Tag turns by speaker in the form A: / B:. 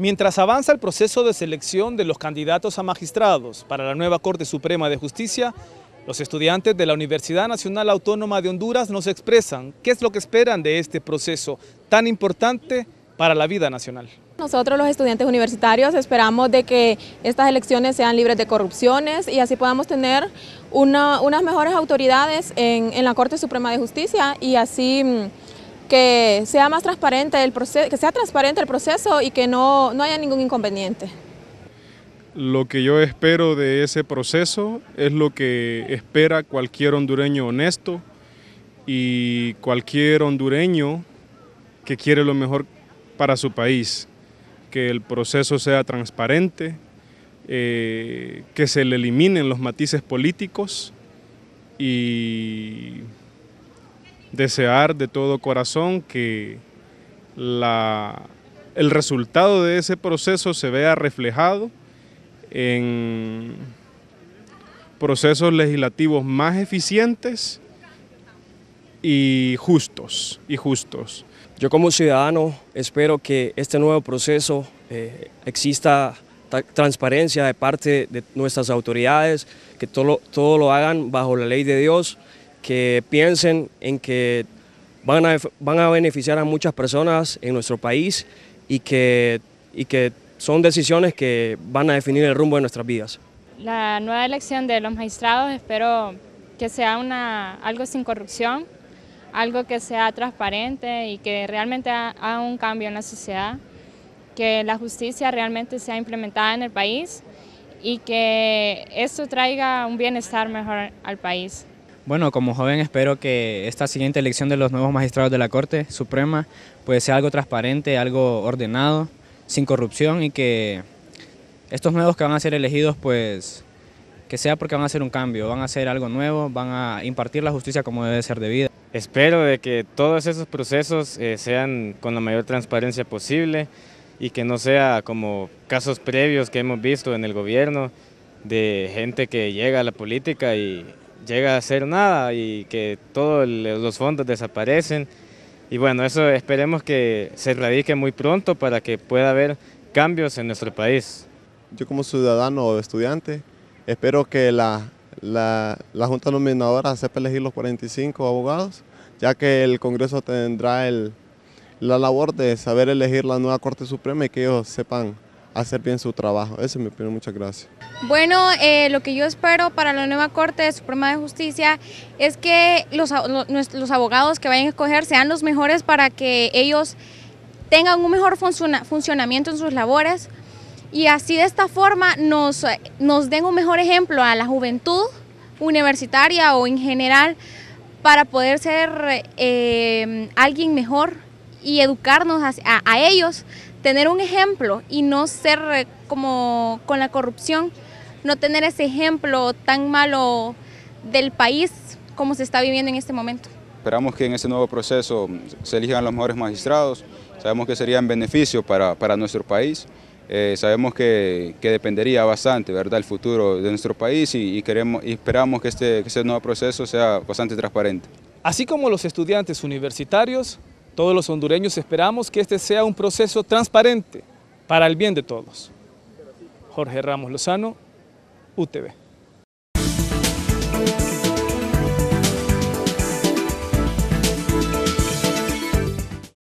A: Mientras avanza el proceso de selección de los candidatos a magistrados para la nueva Corte Suprema de Justicia, los estudiantes de la Universidad Nacional Autónoma de Honduras nos expresan qué es lo que esperan de este proceso tan importante para la vida nacional.
B: Nosotros los estudiantes universitarios esperamos de que estas elecciones sean libres de corrupciones y así podamos tener unas mejores autoridades en, en la Corte Suprema de Justicia y así mm, que sea más transparente el proceso, que sea transparente el proceso y que no, haya ningún inconveniente.
C: Lo que yo espero de ese proceso es lo que espera cualquier hondureño honesto y cualquier hondureño que quiere lo mejor para su país, que el proceso sea transparente, eh, que se le eliminen los matices políticos y desear de todo corazón que el resultado de ese proceso se vea reflejado en procesos legislativos más eficientes y justos y justos. Yo como ciudadano espero que este nuevo proceso eh, exista transparencia de parte de nuestras autoridades, que todo, todo lo hagan bajo la ley de Dios que piensen en que van a, van a beneficiar a muchas personas en nuestro país y que, y que son decisiones que van a definir el rumbo de nuestras vidas.
B: La nueva elección de los magistrados espero que sea algo sin corrupción, algo que sea transparente y que realmente haga un cambio en la sociedad, que la justicia realmente sea implementada en el país y que esto traiga un bienestar mejor al país. Bueno, como joven espero que esta siguiente elección de los nuevos magistrados de la Corte Suprema pues sea algo transparente, algo ordenado, sin corrupción y que estos nuevos que van a ser elegidos pues que sea porque van a hacer un cambio, van a hacer algo nuevo, van a impartir la justicia
A: como debe ser debida. Espero de que todos esos procesos eh, sean con la mayor transparencia posible y que no sea como casos previos que hemos visto en el gobierno de gente que llega a la política y llega a ser nada y que todos los fondos desaparecen. Y bueno, eso esperemos que se radique muy pronto para que pueda haber cambios en nuestro país. Yo como ciudadano o
C: estudiante espero que la, Junta Nominadora sepa elegir los 45 abogados, ya que el Congreso tendrá la labor de saber elegir la nueva Corte Suprema y que ellos sepan hacer bien su trabajo. Ese me pide muchas gracias.
B: Bueno, eh, lo que yo espero para la nueva Corte Suprema de Justicia es que los, abogados que vayan a escoger sean los mejores para que ellos tengan un mejor funcionamiento en sus labores y así de esta forma nos, eh, nos den un mejor ejemplo a la juventud universitaria o en general para poder ser eh, alguien mejor y educarnos a ellos tener un ejemplo y no ser eh, como con la corrupción, no tener ese ejemplo tan malo del país como se está viviendo en este momento.
C: Esperamos que en ese nuevo proceso se elijan los mejores magistrados, sabemos que sería en beneficio para, nuestro país, eh, sabemos que, dependería bastante ¿verdad? el futuro de nuestro país y, queremos, y esperamos que este, que este nuevo proceso sea bastante transparente.
A: Así como los estudiantes universitarios, todos los hondureños esperamos que este sea un proceso transparente para el bien de todos. Jorge Ramos Lozano, UTV.